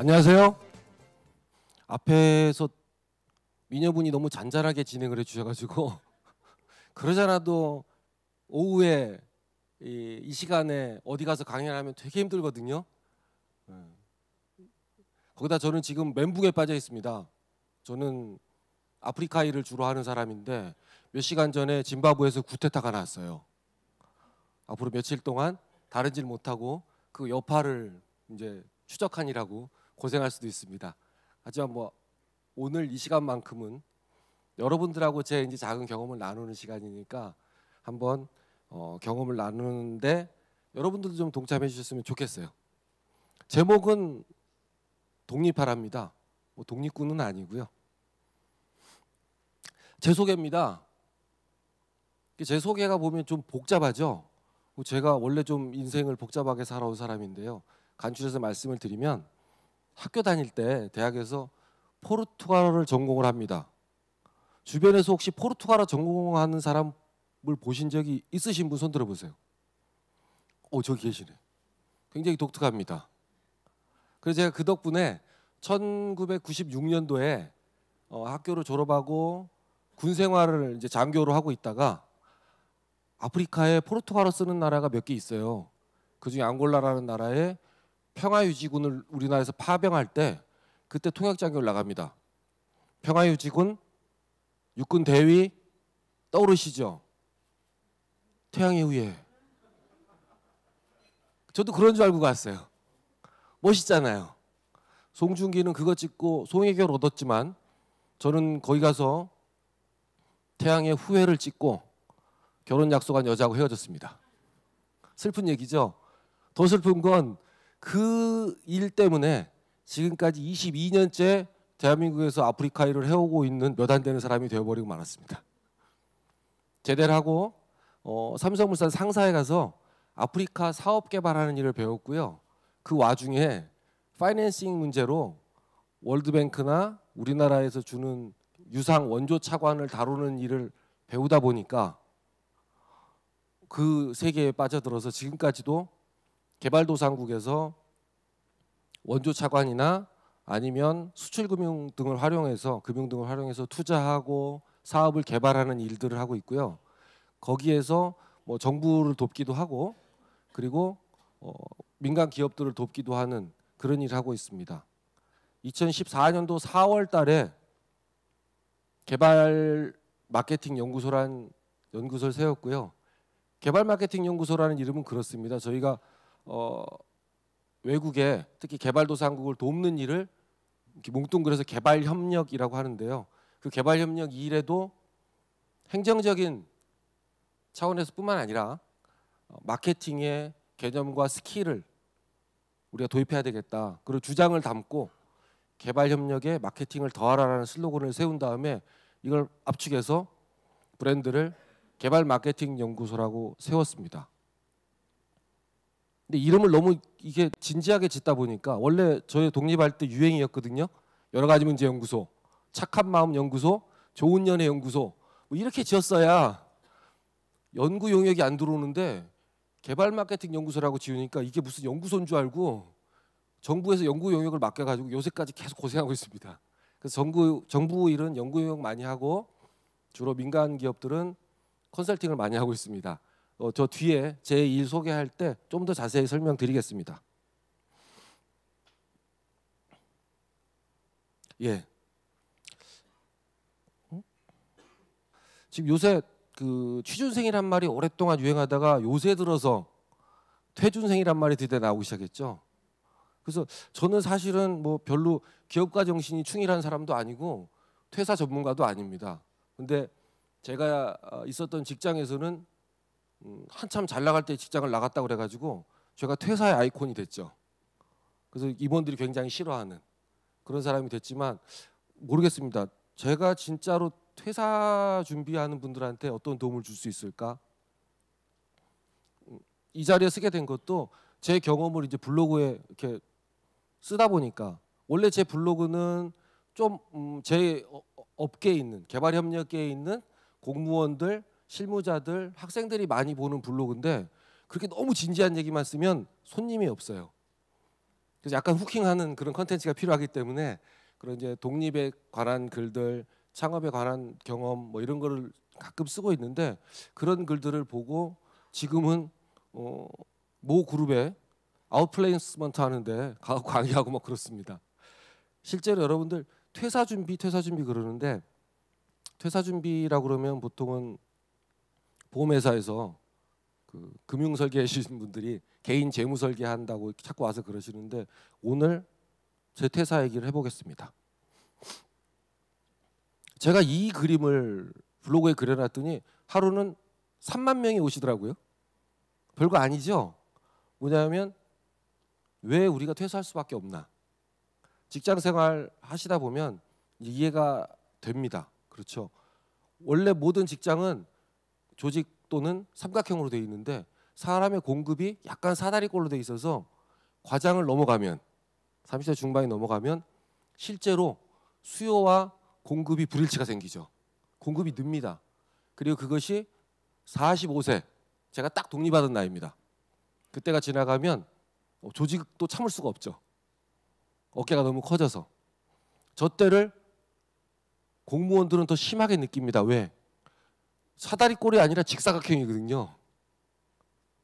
안녕하세요. 앞에서 미녀분이 너무 잔잔하게 진행을 해주셔가지고 그러잖아도 오후에 이, 이, 시간에 어디 가서 강연하면 되게 힘들거든요. 예. 거기다 저는 지금 멘붕에 빠져 있습니다. 저는 아프리카 일을 주로 하는 사람인데 몇 시간 전에 짐바브에서 구테타가 났어요. 앞으로 며칠 동안 다른 일 못하고 그 여파를 이제 추적한이라고 고생할 수도 있습니다. 하지만 뭐 오늘 이 시간만큼은 여러분들하고 제 이제 작은 경험을 나누는 시간이니까 한번 어, 경험을 나누는데 여러분들도 좀 동참해 주셨으면 좋겠어요. 제목은 독립하랍니다. 뭐 독립군은 아니고요. 제 소개입니다. 제 소개가 보면 좀 복잡하죠. 뭐 제가 원래 좀 인생을 복잡하게 살아온 사람인데요. 간추려서 말씀을 드리면 학교 다닐 때 대학에서 포르투갈어를 전공을 합니다. 주변에서 혹시 포르투갈어 전공하는 사람을 보신 적이 있으신 분 손들어 보세요. 오, 저기 계시네. 굉장히 독특합니다. 그래서 제가 그 덕분에 1996년도에 어, 학교를 졸업하고 군 생활을 이제 장교로 하고 있다가 아프리카에 포르투갈어 쓰는 나라가 몇 개 있어요. 그중에 앙골라라는 나라에 평화유지군을 우리나라에서 파병할 때 그때 통역장교 나갑니다. 평화유지군 육군 대위 떠오르시죠? 태양의 후예. 저도 그런 줄 알고 갔어요. 멋있잖아요. 송중기는 그거 찍고 송혜교를 얻었지만 저는 거기 가서 태양의 후회를 찍고 결혼 약속한 여자하고 헤어졌습니다. 슬픈 얘기죠. 더 슬픈 건 그일 때문에 지금까지 22년째 대한민국에서 아프리카 일을 해오고 있는 몇 안 되는 사람이 되어버리고 말았습니다. 제대를 하고 어, 삼성물산 상사에 가서 아프리카 사업 개발하는 일을 배웠고요. 그 와중에 파이낸싱 문제로 월드뱅크나 우리나라에서 주는 유상 원조 차관을 다루는 일을 배우다 보니까 그 세계에 빠져들어서 지금까지도 개발도상국에서 원조 차관이나 아니면 수출금융 등을 활용해서 금융 등을 활용해서 투자하고 사업을 개발하는 일들을 하고 있고요. 거기에서 뭐 정부를 돕기도 하고 그리고 어, 민간 기업들을 돕기도 하는 그런 일을 하고 있습니다. 2014년도 4월 달에 개발 마케팅 연구소란 연구소를 세웠고요. 개발 마케팅 연구소라는 이름은 그렇습니다. 저희가 어, 외국에 특히 개발도상국을 돕는 일을 뭉뚱그려서 개발협력이라고 하는데요. 그 개발협력 일에도 행정적인 차원에서뿐만 아니라 어, 마케팅의 개념과 스킬을 우리가 도입해야 되겠다. 그리고 주장을 담고 개발협력에 마케팅을 더하라라는 슬로건을 세운 다음에 이걸 압축해서 브랜드를 개발 마케팅 연구소라고 세웠습니다. 근데 이름을 너무 이게 진지하게 짓다 보니까 원래 저희 독립할 때 유행이었거든요. 여러 가지 문제 연구소, 착한 마음 연구소, 좋은 연애 연구소 뭐 이렇게 지었어야 연구 용역이 안 들어오는데 개발 마케팅 연구소라고 지우니까 이게 무슨 연구소인 줄 알고 정부에서 연구 용역을 맡겨가지고 요새까지 계속 고생하고 있습니다. 그래서 정부 정부 일은 연구 용역 많이 하고 주로 민간 기업들은 컨설팅을 많이 하고 있습니다. 어, 저 뒤에 제 일 소개할 때 좀 더 자세히 설명드리겠습니다. 예. 지금 요새 그 취준생이란 말이 오랫동안 유행하다가 요새 들어서 퇴준생이란 말이 드디어 나오기 시작했죠. 그래서 저는 사실은 뭐 별로 기업가 정신이 충실한 사람도 아니고 퇴사 전문가도 아닙니다. 근데 제가 어, 있었던 직장에서는 음, 한참 잘 나갈 때 직장을 나갔다 그래가지고 제가 퇴사의 아이콘이 됐죠. 그래서 임원들이 굉장히 싫어하는 그런 사람이 됐지만 모르겠습니다. 제가 진짜로 퇴사 준비하는 분들한테 어떤 도움을 줄 수 있을까? 음, 이 자리에 쓰게 된 것도 제 경험을 이제 블로그에 이렇게 쓰다 보니까 원래 제 블로그는 좀제 음, 어, 어, 업계에 있는 개발협력계에 있는 공무원들 실무자들, 학생들이 많이 보는 블로그인데 그렇게 너무 진지한 얘기만 쓰면 손님이 없어요. 그래서 약간 후킹하는 그런 컨텐츠가 필요하기 때문에 그런 이제 독립에 관한 글들, 창업에 관한 경험 뭐 이런 거를 가끔 쓰고 있는데 그런 글들을 보고 지금은 어, 모 그룹에 아웃플레이스먼트 하는데 가고 강의하고 막 그렇습니다. 실제로 여러분들 퇴사 준비 퇴사 준비 그러는데 퇴사 준비라고 그러면 보통은 보험회사에서 그 금융 설계하시는 분들이 개인 재무 설계한다고 자꾸 와서 그러시는데 오늘 제 퇴사 얘기를 해보겠습니다. 제가 이 그림을 블로그에 그려놨더니 하루는 3만 명이 오시더라고요. 별거 아니죠? 뭐냐면 왜 우리가 퇴사할 수밖에 없나? 직장 생활 하시다 보면 이해가 됩니다. 그렇죠? 원래 모든 직장은 조직 또는 삼각형으로 되어 있는데 사람의 공급이 약간 사다리꼴로 되어 있어서 과장을 넘어가면 30대 중반이 넘어가면 실제로 수요와 공급이 불일치가 생기죠. 공급이 늡니다. 그리고 그것이 45세 제가 딱독립하던 나이입니다. 그때가 지나가면 어, 조직도 참을 수가 없죠. 어깨가 너무 커져서 저 때를 공무원들은 더 심하게 느낍니다. 왜? 사다리 꼴이 아니라 직사각형이거든요.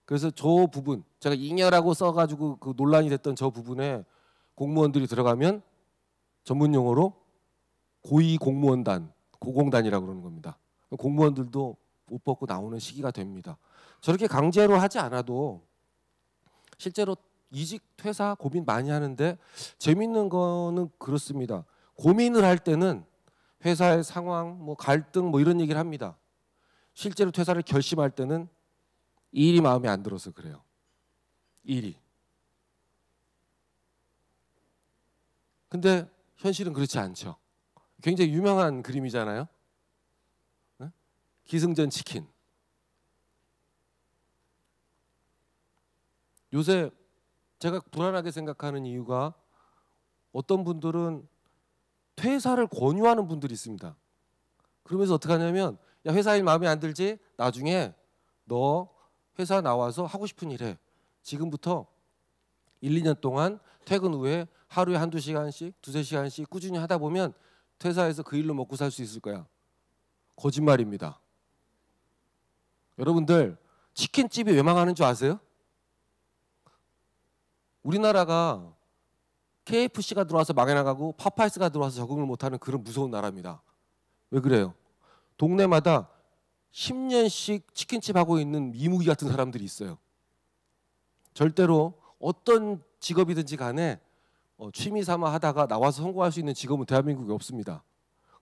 그래서 저 부분 제가 잉여라고 써가지고 그 논란이 됐던 저 부분에 공무원들이 들어가면 전문 용어로 고위 공무원단 고공단이라고 그러는 겁니다. 공무원들도 옷 벗고 나오는 시기가 됩니다. 저렇게 강제로 하지 않아도 실제로 이직 퇴사 고민 많이 하는데 재밌는 거는 그렇습니다. 고민을 할 때는 회사의 상황, 뭐 갈등 뭐 이런 얘기를 합니다. 실제로 퇴사를 결심할 때는 이 일이 마음에 안 들어서 그래요. 일이. 근데 현실은 그렇지 않죠. 굉장히 유명한 그림이잖아요. 기승전 치킨. 요새 제가 불안하게 생각하는 이유가 어떤 분들은 퇴사를 권유하는 분들이 있습니다. 그러면서 어떻게 하냐면 야, 회사 일 마음에 안 들지? 나중에 너 회사 나와서 하고 싶은 일 해. 지금부터 1, 2년 동안 퇴근 후에 하루에 한두 시간씩, 두세 시간씩 꾸준히 하다 보면 퇴사해서 그 일로 먹고 살 수 있을 거야. 거짓말입니다. 여러분들 치킨집이 왜 망하는 줄 아세요? 우리나라가 KFC가 들어와서 망해나가고 파파이스가 들어와서 적응을 못하는 그런 무서운 나라입니다. 왜 그래요? 동네마다 10년씩 치킨집 하고 있는 미무기 같은 사람들이 있어요. 절대로 어떤 직업이든지 간에 어, 취미 삼아 하다가 나와서 성공할 수 있는 직업은 대한민국에 없습니다.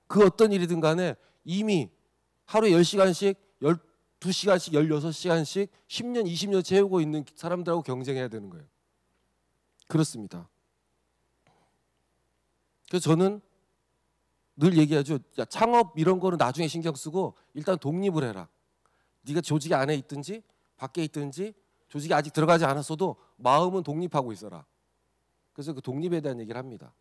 그 어떤 일이든 간에 이미 하루에 10시간씩, 12시간씩, 16시간씩 10년, 20년 채우고 있는 사람들하고 경쟁해야 되는 거예요. 그렇습니다. 그래서 저는 늘 얘기하죠. 야, 창업 이런 거는 나중에 신경 쓰고 일단 독립을 해라. 네가 조직 안에 있든지 밖에 있든지 조직에 아직 들어가지 않았어도 마음은 독립하고 있어라. 그래서 그 독립에 대한 얘기를 합니다.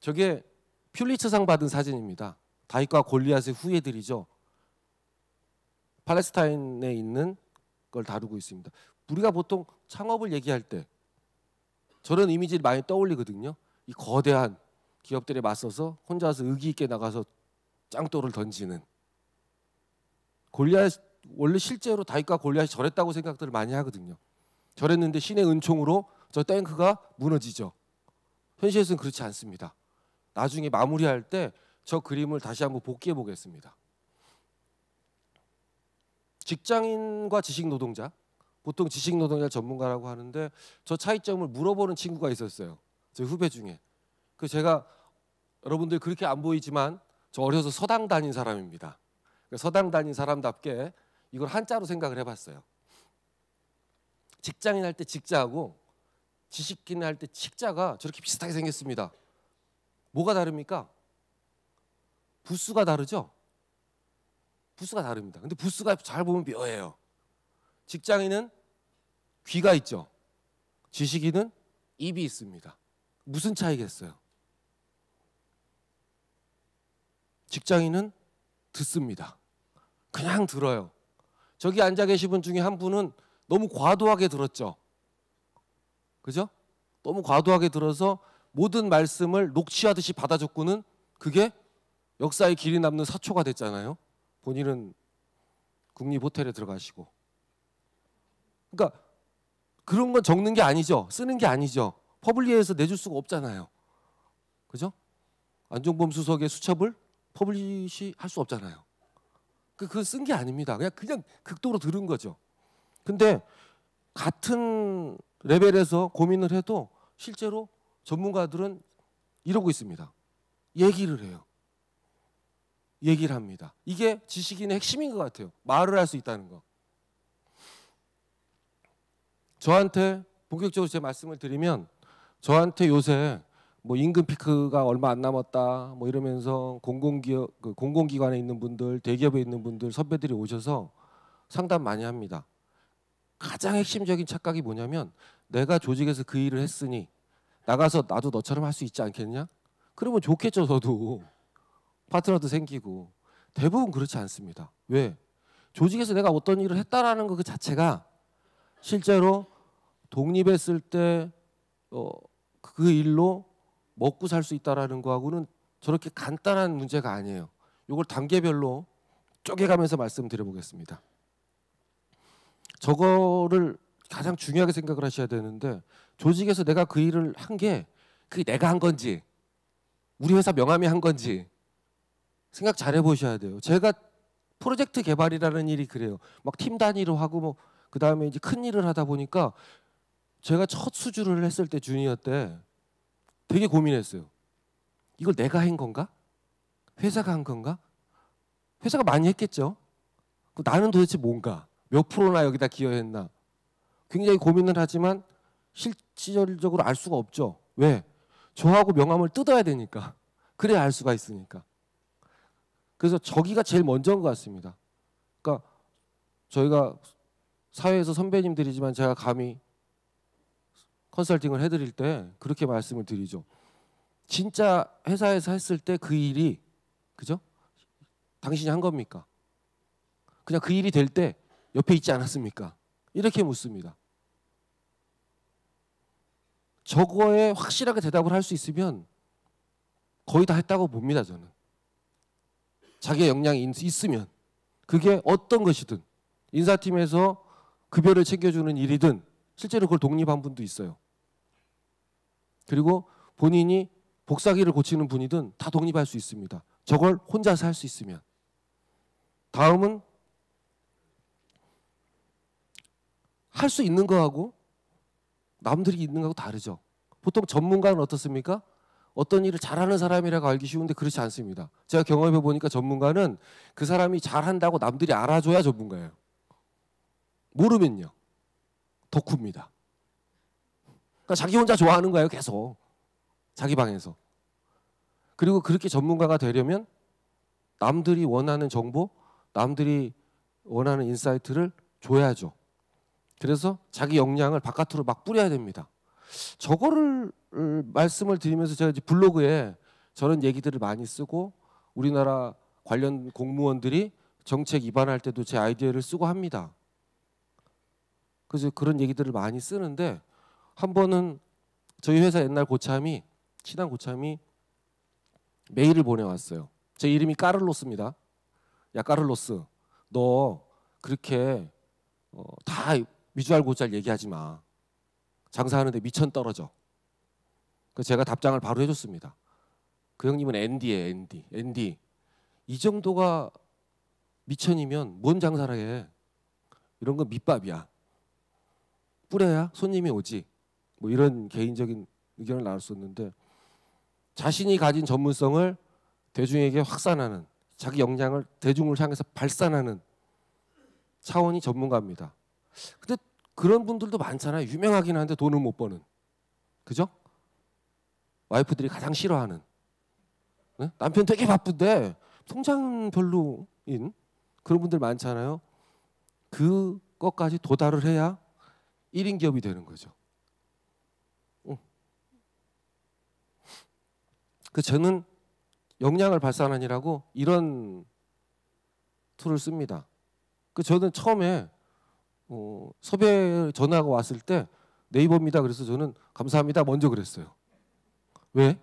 저게 퓰리처상 받은 사진입니다. 다윗과 골리앗의 후예들이죠. 팔레스타인에 있는 걸 다루고 있습니다. 우리가 보통 창업을 얘기할 때 저런 이미지를 많이 떠올리거든요. 이 거대한 기업들에 맞서서 혼자서 의기 있게 나가서 짱돌을 던지는 골리앗 원래 실제로 다윗과 골리앗이 저랬다고 생각들을 많이 하거든요. 저랬는데 신의 은총으로 저 탱크가 무너지죠. 현실에서는 그렇지 않습니다. 나중에 마무리할 때 저 그림을 다시 한번 복기해 보겠습니다. 직장인과 지식 노동자, 보통 지식 노동자 전문가라고 하는데 저 차이점을 물어보는 친구가 있었어요. 제 후배 중에. 그 제가 여러분들 그렇게 안 보이지만 저 어려서 서당 다닌 사람입니다. 그 서당 다닌 사람답게 이걸 한자로 생각을 해봤어요. 직장인 할 때 직자하고 지식인 할 때 직자가 저렇게 비슷하게 생겼습니다. 뭐가 다릅니까? 부수가 다르죠? 부수가 다릅니다. 근데 부수가 잘 보면 묘해요. 직장인은 귀가 있죠. 지식인은 입이 있습니다. 무슨 차이겠어요? 직장인은 듣습니다. 그냥 들어요. 저기 앉아 계신 분 중에 한 분은 너무 과도하게 들었죠. 그죠? 너무 과도하게 들어서 모든 말씀을 녹취하듯이 받아줬고는 그게 역사의 길이 남는 사초가 됐잖아요. 본인은 국립 호텔에 들어가시고. 그러니까 그런 건 적는 게 아니죠. 쓰는 게 아니죠. 퍼블리에서 내줄 수가 없잖아요. 그죠? 안종범 수석의 수첩을 퍼블리시 할 수 없잖아요. 그그 쓴 게 아닙니다. 그냥 그냥 극도로 들은 거죠. 근데 같은 레벨에서 고민을 해도 실제로 전문가들은 이러고 있습니다. 얘기를 해요. 얘기를 합니다. 이게 지식인의 핵심인 것 같아요. 말을 할 수 있다는 거. 저한테 본격적으로 제 말씀을 드리면 저한테 요새 뭐 임금 피크가 얼마 안 남았다 뭐 이러면서 공공기업 그 공공기관에 있는 분들 대기업에 있는 분들 선배들이 오셔서 상담 많이 합니다. 가장 핵심적인 착각이 뭐냐면 내가 조직에서 그 일을 했으니 나가서 나도 너처럼 할 수 있지 않겠냐? 그러면 좋겠죠 저도 파트너도 생기고 대부분 그렇지 않습니다. 왜? 조직에서 내가 어떤 일을 했다라는 것그 자체가 실제로 독립했을 때 어, 그 일로 먹고 살 수 있다라는 거하고는 저렇게 간단한 문제가 아니에요. 이걸 단계별로 쪼개가면서 말씀드려보겠습니다. 저거를 가장 중요하게 생각을 하셔야 되는데 조직에서 내가 그 일을 한 게 그게 내가 한 건지 우리 회사 명함이 한 건지 생각 잘 해보셔야 돼요. 제가 프로젝트 개발이라는 일이 그래요. 막 팀 단위로 하고 뭐 그 다음에 이제 큰 일을 하다 보니까 제가 첫 수주를 했을 때 주니어 때 되게 고민했어요. 이걸 내가 한 건가? 회사가 한 건가? 회사가 많이 했겠죠. 나는 도대체 뭔가? 몇 프로나 여기다 기여했나? 굉장히 고민을 하지만 실질적으로 알 수가 없죠. 왜? 저하고 명함을 뜯어야 되니까. 그래야 알 수가 있으니까. 그래서 저기가 제일 먼저인 것 같습니다. 그러니까 저희가 사회에서 선배님들이지만 제가 감히 컨설팅을 해드릴 때 그렇게 말씀을 드리죠. 진짜 회사에서 했을 때 그 일이 그죠? 당신이 한 겁니까? 그냥 그 일이 될 때 옆에 있지 않았습니까? 이렇게 묻습니다. 저거에 확실하게 대답을 할 수 있으면 거의 다 했다고 봅니다, 저는. 자기의 역량이 있으면. 그게 어떤 것이든. 인사팀에서 급여를 챙겨주는 일이든, 실제로 그걸 독립한 분도 있어요. 그리고 본인이 복사기를 고치는 분이든 다 독립할 수 있습니다. 저걸 혼자서 할 수 있으면. 다음은 할 수 있는 거하고 남들이 있는 거하고 다르죠. 보통 전문가는 어떻습니까? 어떤 일을 잘하는 사람이라고 알기 쉬운데 그렇지 않습니다. 제가 경험해 보니까 전문가는 그 사람이 잘한다고 남들이 알아줘야 전문가예요. 모르면요. 덕후입니다. 그러니까 자기 혼자 좋아하는 거예요, 계속. 자기 방에서. 그리고 그렇게 전문가가 되려면 남들이 원하는 정보, 남들이 원하는 인사이트를 줘야죠. 그래서 자기 역량을 바깥으로 막 뿌려야 됩니다. 저거를 음, 말씀을 드리면서 제가 이제 블로그에 저런 얘기들을 많이 쓰고 우리나라 관련 공무원들이 정책 입안할 때도 제 아이디어를 쓰고 합니다. 그래서 그런 얘기들을 많이 쓰는데 한 번은 저희 회사 옛날 고참이 친한 고참이 메일을 보내왔어요. 제 이름이 까를로스입니다. 야 까를로스, 너 그렇게 어, 다 미주알 고잘 얘기하지 마. 장사하는데 미천 떨어져. 그 제가 답장을 바로 해줬습니다. 그 형님은 ND예요, ND. ND. 이 정도가 미천이면 뭔 장사를 해? 이런 건 밑밥이야. 뿌려야 손님이 오지. 뭐 이런 개인적인 의견을 나눴었는데 자신이 가진 전문성을 대중에게 확산하는 자기 역량을 대중을 향해서 발산하는 차원이 전문가입니다. 근데 그런 분들도 많잖아요. 유명하긴 한데 돈을 못 버는. 그죠? 와이프들이 가장 싫어하는. 네? 남편 되게 바쁜데 통장 별로인 그런 분들 많잖아요. 그것까지 도달을 해야 1인 기업이 되는 거죠. 그 저는 역량을 발산하느라고 이런 툴을 씁니다. 그 저는 처음에 어, 섭외 전화가 왔을 때 네이버입니다. 그래서 저는 감사합니다. 먼저 그랬어요. 왜?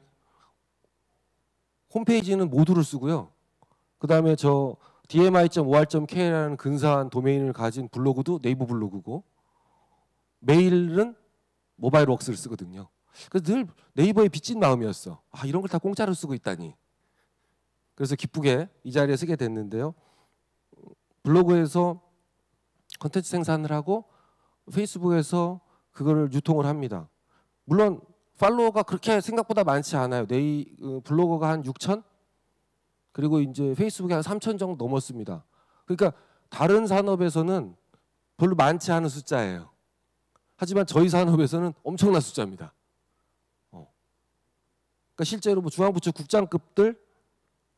홈페이지는 모두를 쓰고요. 그 다음에 저 dmi.or.kr라는 근사한 도메인을 가진 블로그도 네이버 블로그고 메일은 모바일 웍스를 쓰거든요. 그래서 늘 네이버에 빚진 마음이었어. 아 이런 걸 다 공짜로 쓰고 있다니. 그래서 기쁘게 이 자리에 쓰게 됐는데요. 블로그에서 컨텐츠 생산을 하고 페이스북에서 그거를 유통을 합니다. 물론 팔로워가 그렇게 생각보다 많지 않아요. 네이 어, 블로거가 한 6천 그리고 이제 페이스북이 한 3천 정도 넘었습니다. 그러니까 다른 산업에서는 별로 많지 않은 숫자예요. 하지만 저희 산업에서는 엄청난 숫자입니다. 그러니까 실제로 뭐 중앙부처 국장급들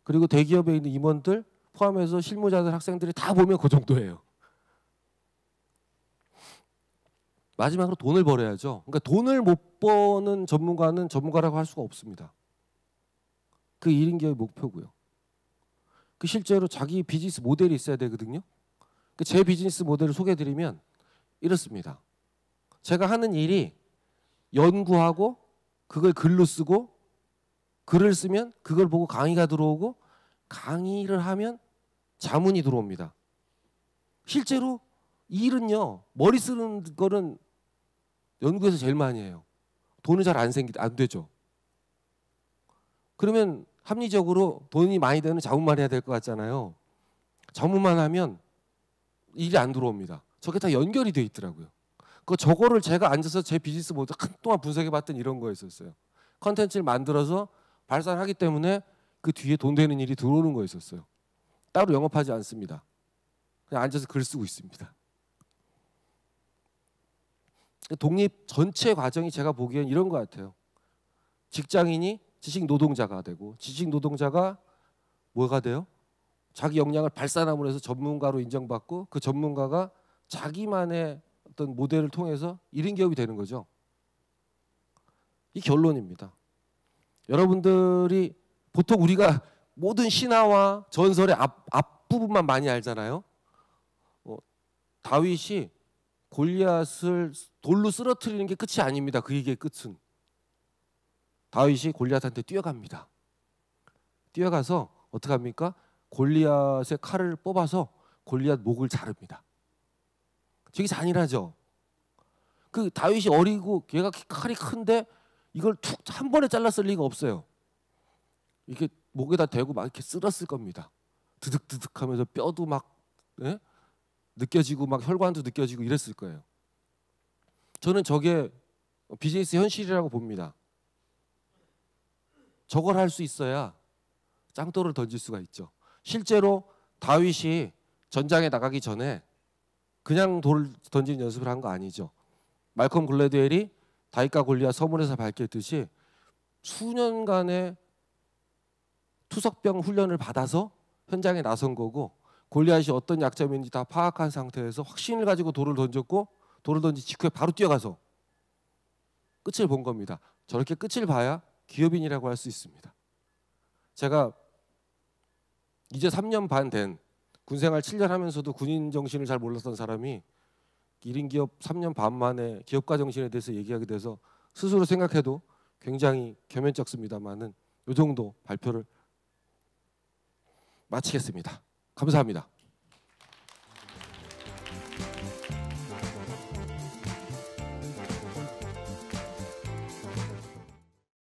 그리고 대기업에 있는 임원들 포함해서 실무자들 학생들이 다 보면 그 정도예요. 마지막으로 돈을 벌어야죠. 그러니까 돈을 못 버는 전문가는 전문가라고 할 수가 없습니다. 그 1인 기업의 목표고요. 그 실제로 자기 비즈니스 모델이 있어야 되거든요. 그제 비즈니스 모델을 소개드리면 해 이렇습니다. 제가 하는 일이 연구하고 그걸 글로 쓰고 글을 쓰면 그걸 보고 강의가 들어오고 강의를 하면 자문이 들어옵니다. 실제로 일은요 머리 쓰는 거는 연구에서 제일 많이 해요. 돈은 잘 안 생기 안 되죠. 그러면 합리적으로 돈이 많이 되는 자문만 해야 될 것 같잖아요. 자문만 하면 일이 안 들어옵니다. 저게 다 연결이 돼 있더라고요. 그 저거를 제가 앉아서 제 비즈니스 모델 한동안 분석해 봤던 이런 거였었어요. 컨텐츠를 만들어서 발산를 하기 때문에 그 뒤에 돈 되는 일이 들어오는 거였었어요. 따로 영업하지 않습니다. 그냥 앉아서 글 쓰고 있습니다. 독립 전체 과정이 제가 보기엔 이런 것 같아요. 직장인이 지식 노동자가 되고 지식 노동자가 뭐가 돼요? 자기 역량을 발산함으로 해서 전문가로 인정받고 그 전문가가 자기만의 어떤 모델을 통해서 1인 기업이 되는 거죠. 이 결론입니다. 여러분들이 보통 우리가 모든 신화와 전설의 앞, 앞부분만 많이 알잖아요. 어, 다윗이 골리앗을 돌로 쓰러뜨리는 게 끝이 아닙니다. 그 얘기의 끝은 다윗이 골리앗한테 뛰어갑니다. 뛰어가서 어떻게 합니까? 골리앗의 칼을 뽑아서 골리앗 목을 자릅니다. 되게 잔인하죠. 그 다윗이 어리고 걔가 칼이 큰데 이걸 툭 한 번에 잘랐을 리가 없어요. 이게 목에다 대고 막 이렇게 쓸었을 겁니다. 드득드득 하면서 뼈도 막 예? 느껴지고 막 혈관도 느껴지고 이랬을 거예요. 저는 저게 비즈니스 현실이라고 봅니다. 저걸 할 수 있어야 짱돌을 던질 수가 있죠. 실제로 다윗이 전장에 나가기 전에 그냥 돌 던지는 연습을 한 거 아니죠. 말콤 글래드엘이 다윗과 골리앗 서문에서 밝혔듯이 수년간의 투석병 훈련을 받아서 현장에 나선 거고 골리앗이 어떤 약점인지 다 파악한 상태에서 확신을 가지고 돌을 던졌고 돌을 던지 직후에 바로 뛰어가서 끝을 본 겁니다. 저렇게 끝을 봐야 기업인이라고 할 수 있습니다. 제가 이제 3년 반 된 군생활 7년 하면서도 군인 정신을 잘 몰랐던 사람이 1인 기업 3년 반 만에 기업가 정신에 대해서 얘기하게 돼서 스스로 생각해도 굉장히 겸연쩍습니다만은 이 정도 발표를 마치겠습니다. 감사합니다.